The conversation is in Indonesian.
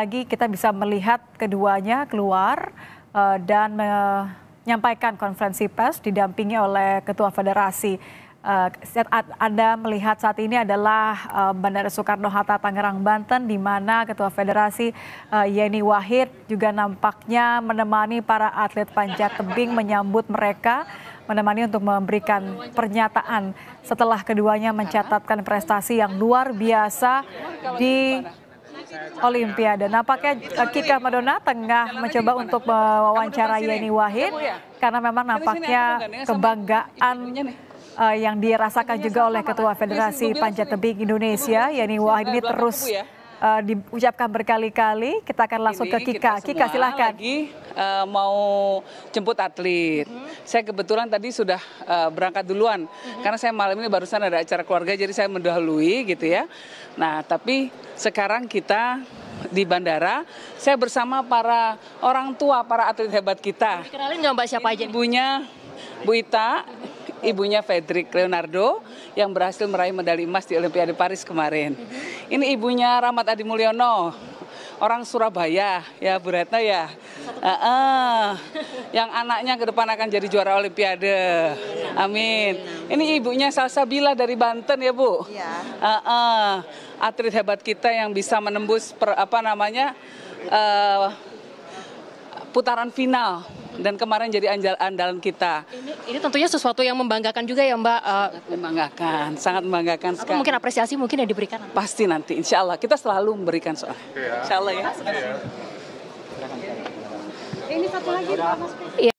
Lagi kita bisa melihat keduanya keluar uh, dan menyampaikan konferensi pers didampingi oleh Ketua Federasi. Uh, anda melihat saat ini adalah uh, Bandara Soekarno-Hatta Tangerang Banten di mana Ketua Federasi uh, Yeni Wahid juga nampaknya menemani para atlet panjat tebing menyambut mereka menemani untuk memberikan pernyataan setelah keduanya mencatatkan prestasi yang luar biasa di Olimpiade. Nah, Nampaknya eh, Kika Madonna tengah mencoba untuk mewawancara Yeni Wahid karena memang nampaknya kebanggaan eh, yang dirasakan juga oleh Ketua Federasi Panjat Tebing Indonesia, Yeni Wahid ini terus uh, diucapkan berkali-kali. Kita akan langsung Ini ke Kika. Kika silahkan. Lagi uh, mau jemput atlet. Mm -hmm. Saya kebetulan tadi sudah uh, berangkat duluan mm -hmm. karena saya malam ini barusan ada acara keluarga jadi saya mendahului gitu ya. Nah, tapi sekarang kita di bandara, saya bersama para orang tua, para atlet hebat kita. kenalin nggak Mbak siapa aja? Ibunya Bu Ita, ibunya Fedrik Leonardo yang berhasil meraih medali emas di Olimpiade Paris kemarin. Ini ibunya Ramat Adi Mulyono, orang Surabaya ya Bu Retno ya. Uh, uh, yang anaknya ke depan akan jadi juara Olimpiade. Amin. Ini ibunya Salsa Bila dari Banten ya Bu. Uh, uh, atlet hebat kita yang bisa menembus per, apa namanya uh, putaran final dan kemarin jadi andalan kita. Ini, ini tentunya sesuatu yang membanggakan juga ya Mbak. Eh. Sangat membanggakan, sangat membanggakan Apa sekali. Mungkin apresiasi mungkin yang diberikan. Pasti nanti, Insya Allah kita selalu memberikan soal. Ya. Insya Allah ya. ya. Ini satu lagi Pak Mas.